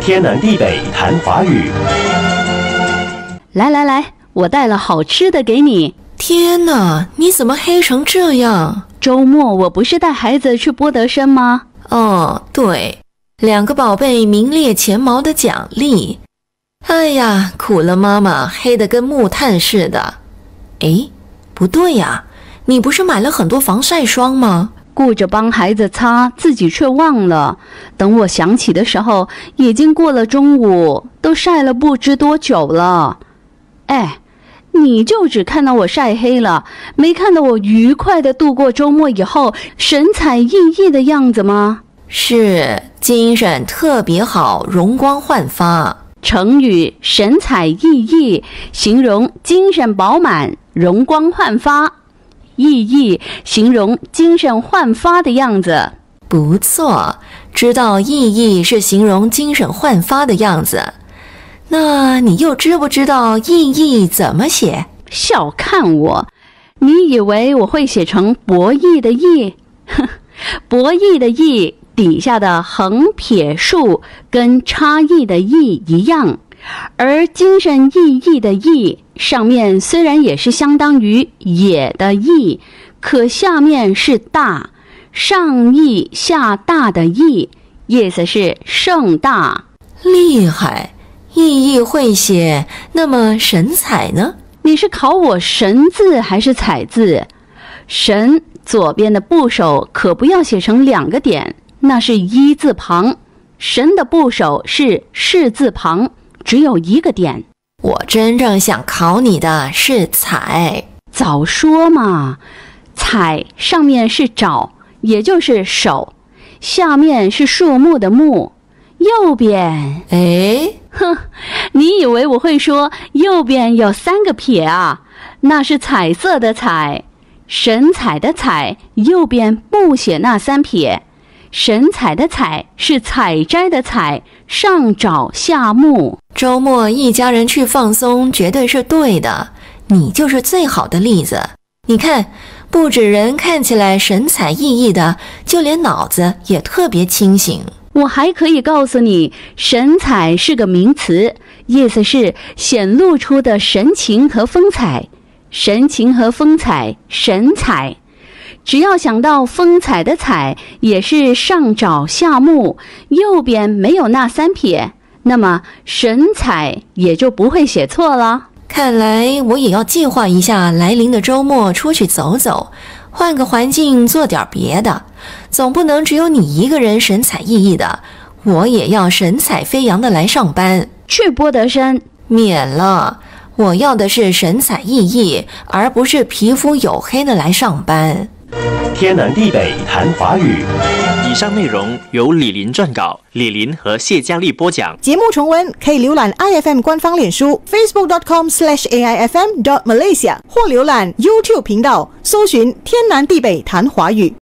天南地北谈华语。来来来，我带了好吃的给你。天哪，你怎么黑成这样？周末我不是带孩子去波德山吗？哦，对，两个宝贝名列前茅的奖励。哎呀，苦了妈妈，黑的跟木炭似的。哎，不对呀，你不是买了很多防晒霜吗？顾着帮孩子擦，自己却忘了。等我想起的时候，已经过了中午，都晒了不知多久了。哎，你就只看到我晒黑了，没看到我愉快的度过周末以后神采奕奕的样子吗？是，精神特别好，容光焕发。成语“神采奕奕”形容精神饱满，容光焕发。意义，形容精神焕发的样子，不错。知道意义是形容精神焕发的样子，那你又知不知道意义怎么写？小看我，你以为我会写成博弈的弈？哼，博弈的弈底下的横撇竖跟差异的异一样。而精神奕奕的“奕”上面虽然也是相当于“也”的“奕”，可下面是“大”，上“奕”下“大”的“奕”，意思是盛大、厉害。奕奕会写，那么神采呢？你是考我“神”字还是“采”字？“神”左边的部首可不要写成两个点，那是一字旁；“神”的部首是士字旁。只有一个点，我真正想考你的是“彩”。早说嘛，“彩”上面是“爪”，也就是手，下面是树木的“木”，右边。哎，哼，你以为我会说右边有三个撇啊？那是彩色的“彩”，神采的“彩”，右边不写那三撇。神采的采是采摘的采，上找下木。周末一家人去放松，绝对是对的。你就是最好的例子。你看，不止人看起来神采奕奕的，就连脑子也特别清醒。我还可以告诉你，神采是个名词，意思是显露出的神情和风采，神情和风采，神采。只要想到“风采”的“彩”也是上爪下目，右边没有那三撇，那么“神采”也就不会写错了。看来我也要计划一下，来临的周末出去走走，换个环境，做点别的。总不能只有你一个人神采奕奕的，我也要神采飞扬的来上班。去波德山？免了，我要的是神采奕奕，而不是皮肤黝黑的来上班。天南地北谈华语。以上内容由李林撰稿，李林和谢佳丽播讲。节目重温可以浏览 iFM 官方脸书 facebook.com/slash ai fm dot malaysia 或浏览 YouTube 频道，搜寻天南地北谈华语。